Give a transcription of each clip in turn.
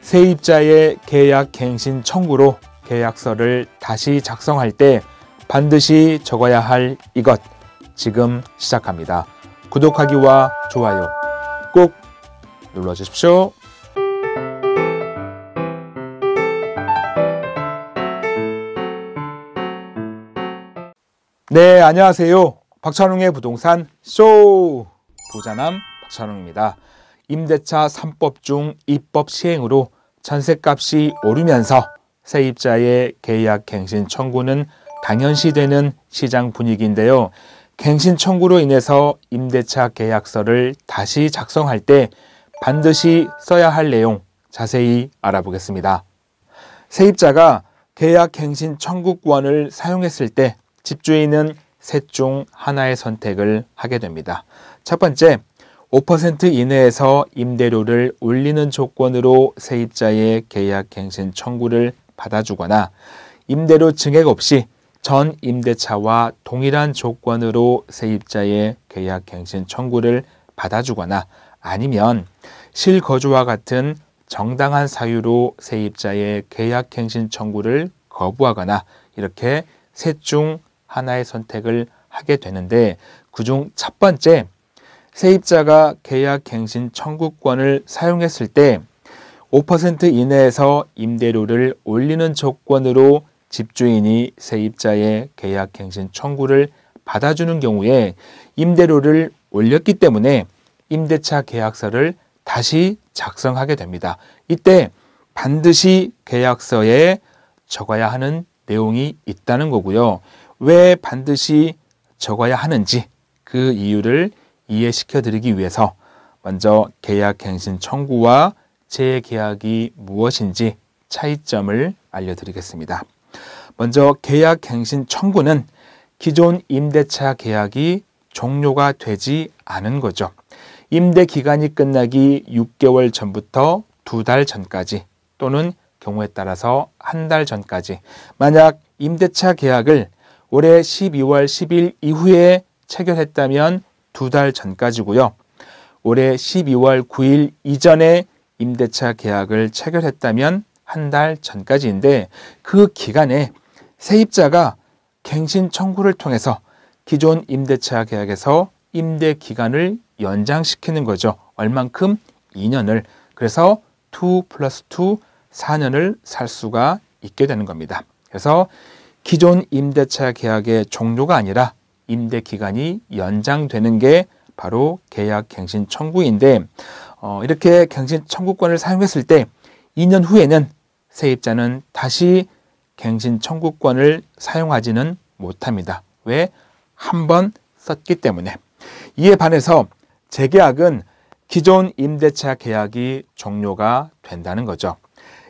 세입자의 계약 갱신 청구로 계약서를 다시 작성할 때 반드시 적어야 할 이것 지금 시작합니다. 구독하기와 좋아요 꼭 눌러 주십시오. 네, 안녕하세요. 박찬웅의 부동산 쇼! 부자남 박찬웅입니다. 임대차 3법 중입법 시행으로 전세값이 오르면서 세입자의 계약 갱신 청구는 당연시되는 시장 분위기인데요. 갱신 청구로 인해서 임대차 계약서를 다시 작성할 때 반드시 써야 할 내용 자세히 알아보겠습니다. 세입자가 계약 갱신 청구권을 사용했을 때 집주인은 셋 중 하나의 선택을 하게 됩니다. 첫 번째, 5% 이내에서 임대료를 올리는 조건으로 세입자의 계약갱신 청구를 받아주거나 임대료 증액 없이 전 임대차와 동일한 조건으로 세입자의 계약갱신 청구를 받아주거나 아니면 실거주와 같은 정당한 사유로 세입자의 계약갱신 청구를 거부하거나 이렇게 셋 중 하나의 선택을 하게 되는데 그 중 첫 번째 세입자가 계약 갱신 청구권을 사용했을 때 5% 이내에서 임대료를 올리는 조건으로 집주인이 세입자의 계약 갱신 청구를 받아주는 경우에 임대료를 올렸기 때문에 임대차 계약서를 다시 작성하게 됩니다. 이때 반드시 계약서에 적어야 하는 내용이 있다는 거고요. 왜 반드시 적어야 하는지 그 이유를 이해시켜드리기 위해서 먼저 계약갱신 청구와 재계약이 무엇인지 차이점을 알려드리겠습니다. 먼저 계약갱신 청구는 기존 임대차 계약이 종료가 되지 않은 거죠. 임대 기간이 끝나기 6개월 전부터 두 달 전까지 또는 경우에 따라서 한 달 전까지 만약 임대차 계약을 올해 12월 10일 이후에 체결했다면 두달 전까지고요. 올해 12월 9일 이전에 임대차 계약을 체결했다면 한 달 전까지인데 그 기간에 세입자가 갱신 청구를 통해서 기존 임대차 계약에서 임대 기간을 연장시키는 거죠. 얼만큼 2년을 그래서 2 플러스 2 4년을 살 수가 있게 되는 겁니다. 그래서 기존 임대차 계약의 종료가 아니라 임대 기간이 연장되는 게 바로 계약 갱신 청구인데 어, 이렇게 갱신 청구권을 사용했을 때 2년 후에는 세입자는 다시 갱신 청구권을 사용하지는 못합니다. 왜? 한 번 썼기 때문에. 이에 반해서 재계약은 기존 임대차 계약이 종료가 된다는 거죠.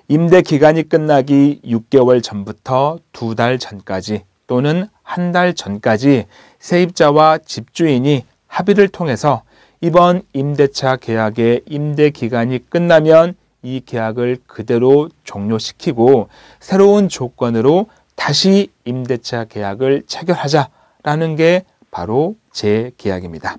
임대 기간이 끝나기 6개월 전부터 2달 전까지 또는 한달 전까지 세입자와 집주인이 합의를 통해서 이번 임대차 계약의 임대 기간이 끝나면 이 계약을 그대로 종료시키고 새로운 조건으로 다시 임대차 계약을 체결하자라는 게 바로 제계약입니다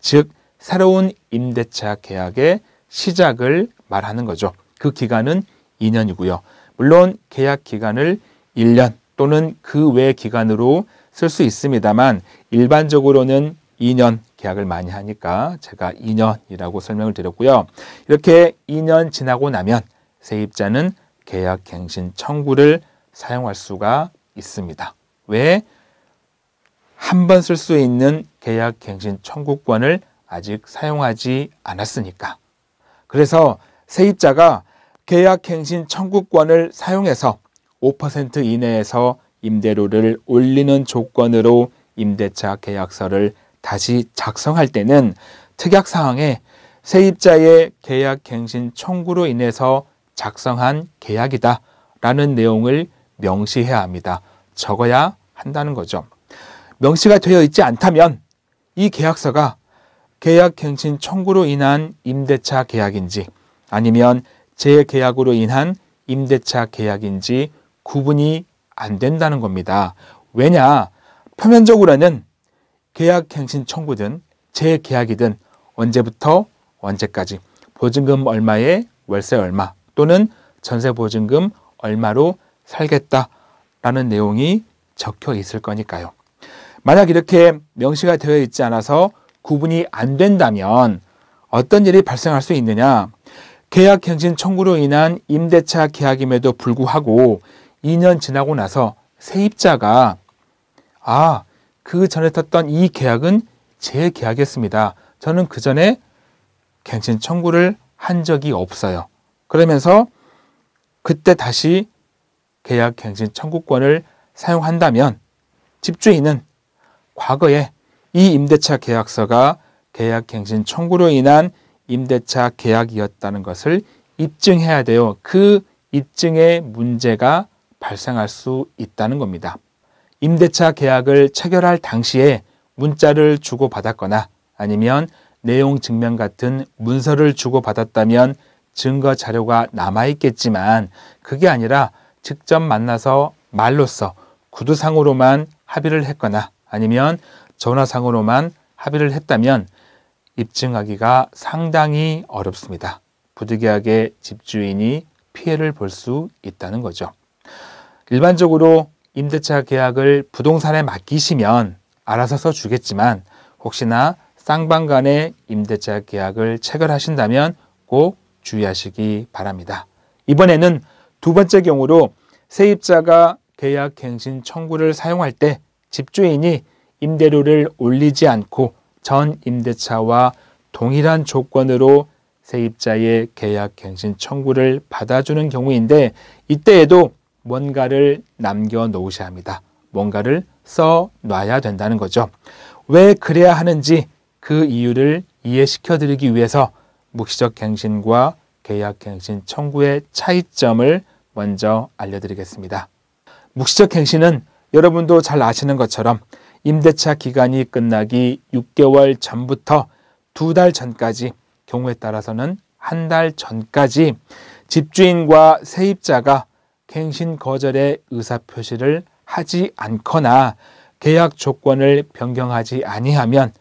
즉, 새로운 임대차 계약의 시작을 말하는 거죠. 그 기간은 2년이고요. 물론 계약 기간을 1년, 또는 그 외 기간으로 쓸 수 있습니다만 일반적으로는 2년 계약을 많이 하니까 제가 2년이라고 설명을 드렸고요. 이렇게 2년 지나고 나면 세입자는 계약 갱신 청구를 사용할 수가 있습니다. 왜? 한 번 쓸 수 있는 계약 갱신 청구권을 아직 사용하지 않았으니까. 그래서 세입자가 계약 갱신 청구권을 사용해서 5% 이내에서 임대료를 올리는 조건으로 임대차 계약서를 다시 작성할 때는 특약 사항에 세입자의 계약 갱신 청구로 인해서 작성한 계약이다 라는 내용을 명시해야 합니다. 적어야 한다는 거죠. 명시가 되어 있지 않다면 이 계약서가 계약 갱신 청구로 인한 임대차 계약인지 아니면 재계약으로 인한 임대차 계약인지 구분이 안 된다는 겁니다. 왜냐? 표면적으로는 계약갱신 청구든 재계약이든 언제부터 언제까지 보증금 얼마에 월세 얼마 또는 전세 보증금 얼마로 살겠다라는 내용이 적혀 있을 거니까요. 만약 이렇게 명시가 되어 있지 않아서 구분이 안 된다면 어떤 일이 발생할 수 있느냐? 계약갱신 청구로 인한 임대차 계약임에도 불구하고 2년 지나고 나서 세입자가 아, 그 전에 탔던 이 계약은 재계약했습니다. 저는 그 전에 갱신 청구를 한 적이 없어요. 그러면서 그때 다시 계약 갱신 청구권을 사용한다면 집주인은 과거에 이 임대차 계약서가 계약 갱신 청구로 인한 임대차 계약이었다는 것을 입증해야 돼요. 그 입증의 문제가 발생할 수 있다는 겁니다. 임대차 계약을 체결할 당시에 문자를 주고받았거나 아니면 내용 증명 같은 문서를 주고받았다면 증거 자료가 남아있겠지만 그게 아니라 직접 만나서 말로써 구두상으로만 합의를 했거나 아니면 전화상으로만 합의를 했다면 입증하기가 상당히 어렵습니다. 부득이하게 집주인이 피해를 볼 수 있다는 거죠. 일반적으로 임대차 계약을 부동산에 맡기시면 알아서 써주겠지만 혹시나 쌍방 간의 임대차 계약을 체결하신다면 꼭 주의하시기 바랍니다. 이번에는 두 번째 경우로 세입자가 계약 갱신 청구를 사용할 때 집주인이 임대료를 올리지 않고 전 임대차와 동일한 조건으로 세입자의 계약 갱신 청구를 받아주는 경우인데 이때에도 뭔가를 남겨 놓으셔야 합니다. 뭔가를 써 놔야 된다는 거죠. 왜 그래야 하는지 그 이유를 이해시켜 드리기 위해서 묵시적 갱신과 계약 갱신 청구의 차이점을 먼저 알려드리겠습니다. 묵시적 갱신은 여러분도 잘 아시는 것처럼 임대차 기간이 끝나기 6개월 전부터 두 달 전까지 경우에 따라서는 한 달 전까지 집주인과 세입자가 갱신 거절의 의사표시를 하지 않거나 계약 조건을 변경하지 아니하면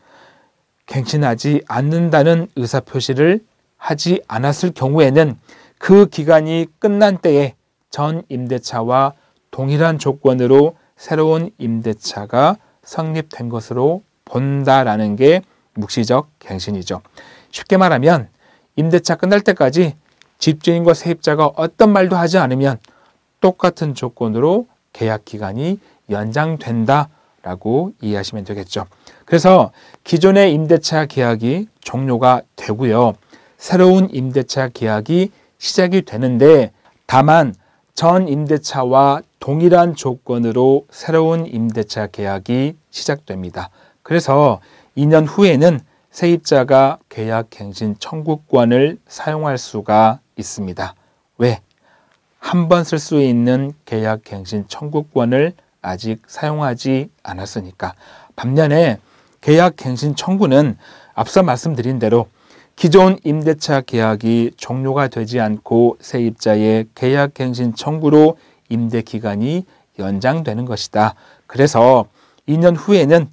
갱신하지 않는다는 의사표시를 하지 않았을 경우에는 그 기간이 끝난 때에 전 임대차와 동일한 조건으로 새로운 임대차가 성립된 것으로 본다라는 게 묵시적 갱신이죠. 쉽게 말하면 임대차 끝날 때까지 집주인과 세입자가 어떤 말도 하지 않으면 똑같은 조건으로 계약 기간이 연장된다라고 이해하시면 되겠죠. 그래서 기존의 임대차 계약이 종료가 되고요. 새로운 임대차 계약이 시작이 되는데 다만 전 임대차와 동일한 조건으로 새로운 임대차 계약이 시작됩니다. 그래서 2년 후에는 세입자가 계약 갱신 청구권을 사용할 수가 있습니다. 왜? 한번쓸수 있는 계약갱신 청구권을 아직 사용하지 않았으니까. 반면에 계약갱신 청구는 앞서 말씀드린 대로 기존 임대차 계약이 종료가 되지 않고 세입자의 계약갱신 청구로 임대기간이 연장되는 것이다. 그래서 2년 후에는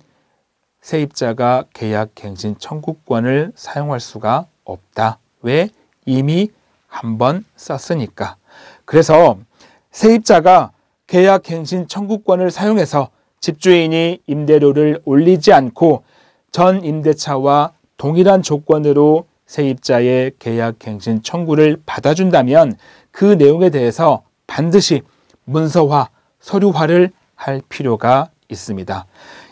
세입자가 계약갱신 청구권을 사용할 수가 없다. 왜? 이미 한 번 썼으니까. 그래서 세입자가 계약갱신 청구권을 사용해서 집주인이 임대료를 올리지 않고 전 임대차와 동일한 조건으로 세입자의 계약갱신 청구를 받아준다면 그 내용에 대해서 반드시 문서화, 서류화를 할 필요가 있습니다.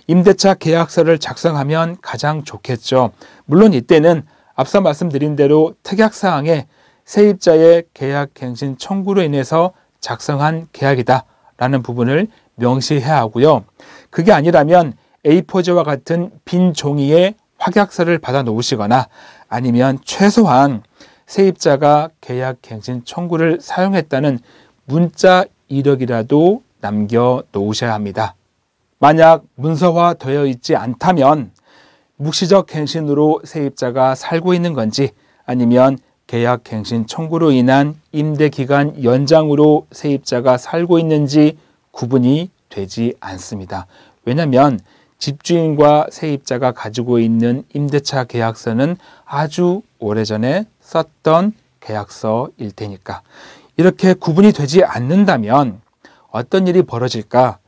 임대차 계약서를 작성하면 가장 좋겠죠. 물론 이때는 앞서 말씀드린 대로 특약사항에 세입자의 계약 갱신 청구로 인해서 작성한 계약이다 라는 부분을 명시해야 하고요. 그게 아니라면 A4지와 같은 빈 종이에 확약서를 받아 놓으시거나 아니면 최소한 세입자가 계약 갱신 청구를 사용했다는 문자 이력이라도 남겨 놓으셔야 합니다. 만약 문서화 되어 있지 않다면 묵시적 갱신으로 세입자가 살고 있는 건지 아니면 계약 갱신 청구로 인한 임대 기간 연장으로 세입자가 살고 있는지 구분이 되지 않습니다. 왜냐하면 집주인과 세입자가 가지고 있는 임대차 계약서는 아주 오래전에 썼던 계약서일 테니까 이렇게 구분이 되지 않는다면 어떤 일이 벌어질까?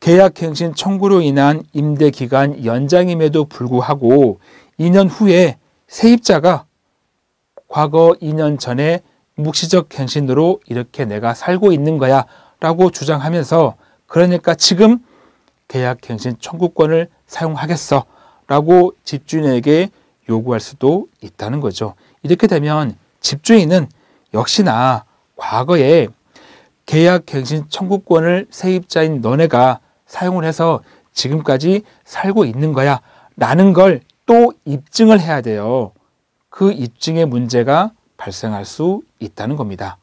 계약갱신 청구로 인한 임대기간 연장임에도 불구하고 2년 후에 세입자가 과거 2년 전에 묵시적 갱신으로 이렇게 내가 살고 있는 거야 라고 주장하면서 그러니까 지금 계약 갱신 청구권을 사용하겠어 라고 집주인에게 요구할 수도 있다는 거죠. 이렇게 되면 집주인은 역시나 과거에 계약 갱신 청구권을 세입자인 너네가 사용을 해서 지금까지 살고 있는 거야 라는 걸 또 입증을 해야 돼요. 그 입증의 문제가 발생할 수 있다는 겁니다.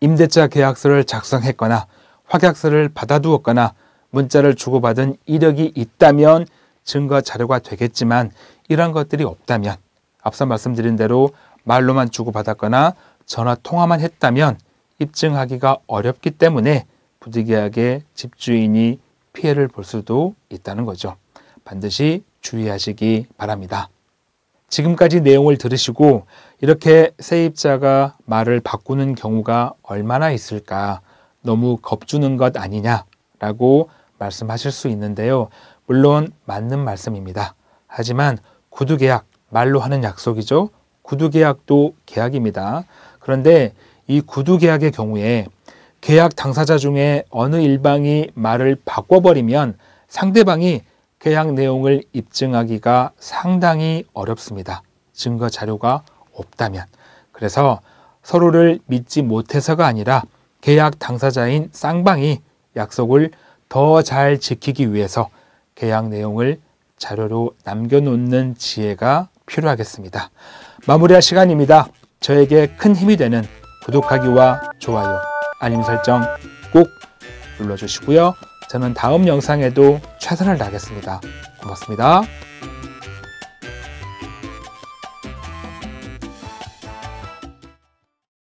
임대차 계약서를 작성했거나 확약서를 받아두었거나 문자를 주고받은 이력이 있다면 증거 자료가 되겠지만 이런 것들이 없다면 앞서 말씀드린 대로 말로만 주고받았거나 전화 통화만 했다면 입증하기가 어렵기 때문에 부득이하게 집주인이 피해를 볼 수도 있다는 거죠. 반드시 주의하시기 바랍니다. 지금까지 내용을 들으시고 이렇게 세입자가 말을 바꾸는 경우가 얼마나 있을까 너무 겁주는 것 아니냐라고 말씀하실 수 있는데요. 물론 맞는 말씀입니다. 하지만 구두계약, 말로 하는 약속이죠. 구두계약도 계약입니다. 그런데 이 구두계약의 경우에 계약 당사자 중에 어느 일방이 말을 바꿔버리면 상대방이 계약 내용을 입증하기가 상당히 어렵습니다. 증거 자료가 없다면. 그래서 서로를 믿지 못해서가 아니라 계약 당사자인 쌍방이 약속을 더 잘 지키기 위해서 계약 내용을 자료로 남겨놓는 지혜가 필요하겠습니다. 마무리할 시간입니다. 저에게 큰 힘이 되는 구독하기와 좋아요, 알림 설정 꼭 눌러주시고요. 저는 다음 영상에도 최선을 다하겠습니다. 고맙습니다.